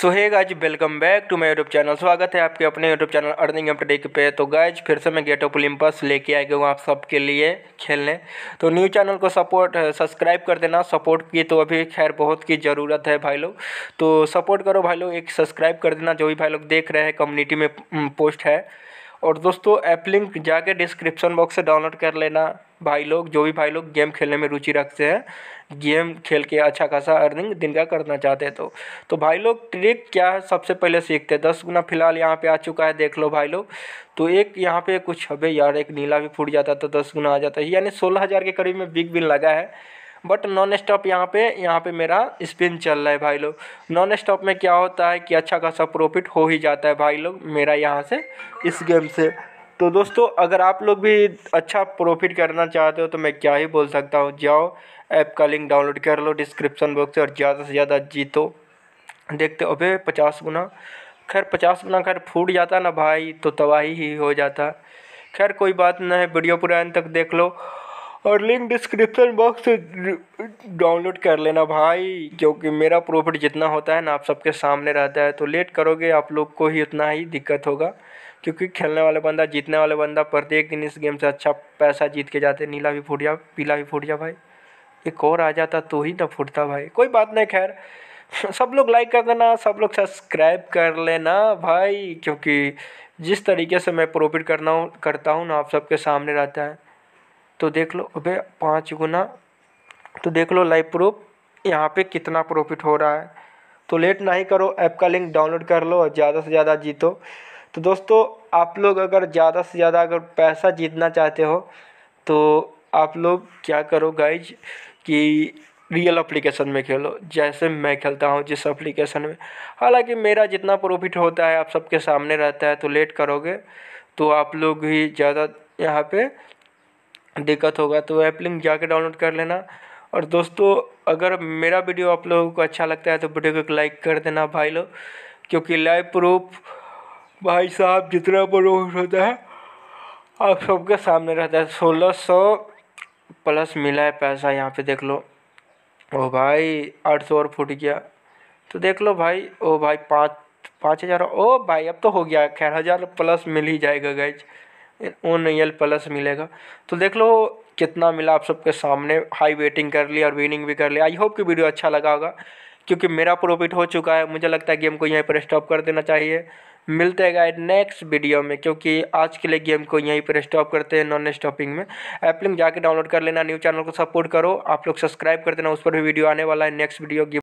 so hi guys welcome back to my YouTube channel स्वागत है आपके अपने यूट्यूब चैनल अर्निंग अपडेट पे तो गाइज फिर से मैं गेट ऑफ ओलिम्पस लेके आ गया हूँ आप सबके लिए खेलने तो न्यू चैनल को सपोर्ट सब्सक्राइब कर देना सपोर्ट की तो अभी खैर बहुत की ज़रूरत है भाई लोग तो सपोर्ट करो भाई लोग एक सब्सक्राइब कर देना जो भी भाई लोग देख रहे हैं कम्युनिटी में पोस्ट है और दोस्तों ऐप लिंक जाके डिस्क्रिप्शन बॉक्स से डाउनलोड कर लेना भाई लोग जो भी भाई लोग गेम खेलने में रुचि रखते हैं गेम खेल के अच्छा खासा अर्निंग दिन का करना चाहते हैं तो तो भाई लोग ट्रिक क्या है सबसे पहले सीखते हैं दस गुना फिलहाल यहाँ पे आ चुका है देख लो भाई लोग तो एक यहाँ पे कुछ हबे यार एक नीला भी फूट जाता है तो दस गुना आ जाता है यानी सोलह हज़ार के करीब में बिग बिन लगा है बट नॉन स्टॉप यहाँ पे यहाँ पे मेरा स्पिन चल रहा है भाई लोग नॉन स्टॉप में क्या होता है कि अच्छा खासा प्रॉफिट हो ही जाता है भाई लोग मेरा यहाँ से इस गेम से तो दोस्तों अगर आप लोग भी अच्छा प्रॉफिट करना चाहते हो तो मैं क्या ही बोल सकता हूँ जाओ ऐप का लिंक डाउनलोड कर लो डिस्क्रिप्शन बॉक्स से और ज़्यादा से ज़्यादा जीतो देखते हो भाई पचास गुना खैर पचास गुना खैर फूट जाता ना भाई तो तबाही ही हो जाता खैर कोई बात ना है वीडियो पूरा तक देख लो और लिंक डिस्क्रिप्शन बॉक्स से डाउनलोड कर लेना भाई क्योंकि मेरा प्रॉफिट जितना होता है ना आप सबके सामने रहता है तो लेट करोगे आप लोग को ही उतना ही दिक्कत होगा क्योंकि खेलने वाला बंदा जीतने वाला बंदा प्रत्येक दिन इस गेम से अच्छा पैसा जीत के जाते नीला भी फूट जा पीला भी फूट जा भाई एक और आ जाता तो ही ना फूटता भाई कोई बात नहीं खैर सब लोग लाइक कर देना सब लोग सब्सक्राइब कर लेना भाई क्योंकि जिस तरीके से मैं प्रॉफिट करना हूँ करता हूँ ना आप सबके सामने रहता है तो देख लो अबे पाँच गुना तो देख लो लाइव प्रूफ यहाँ पे कितना प्रॉफिट हो रहा है तो लेट नहीं करो ऐप का लिंक डाउनलोड कर लो और ज़्यादा से ज़्यादा जीतो तो दोस्तों आप लोग अगर ज़्यादा से ज़्यादा अगर पैसा जीतना चाहते हो तो आप लोग क्या करो गाइज कि रियल एप्लीकेशन में खेलो जैसे मैं खेलता हूँ जिस एप्लीकेशन में हालांकि मेरा जितना प्रॉफिट होता है आप सबके सामने रहता है तो लेट करोगे तो आप लोग ही ज़्यादा यहाँ पे दिक्कत होगा तो ऐप लिंक जाके डाउनलोड कर लेना और दोस्तों अगर मेरा वीडियो आप लोगों को अच्छा लगता है तो वीडियो को लाइक कर देना भाई लोग क्योंकि लाइव प्रूफ भाई साहब जितना प्रूफ होता है आप सबके सामने रहता है सोलह सौ प्लस मिला है पैसा यहाँ पे देख लो ओ भाई आठ सौ और फूट गया तो देख लो भाई ओ भाई पाँच पाँच हज़ार ओ भाई अब तो हो गया खैर हज़ार प्लस मिल ही जाएगा गैज ओन एल प्लस मिलेगा तो देख लो कितना मिला आप सबके सामने हाई वेटिंग कर ली और विनिंग भी कर ली आई होप कि वीडियो अच्छा लगा होगा क्योंकि मेरा प्रॉफिट हो चुका है मुझे लगता है गेम को यहीं पर स्टॉप कर देना चाहिए मिलते हैं गाइड नेक्स्ट वीडियो में क्योंकि आज के लिए गेम को यहीं पर स्टॉप करते हैं नॉन स्टॉपिंग में एप्लिंग जाके डाउनलोड कर लेना न्यू चैनल को सपोर्ट करो आप लोग सब्सक्राइब कर देना उस पर भी वीडियो आने वाला है नेक्स्ट वीडियो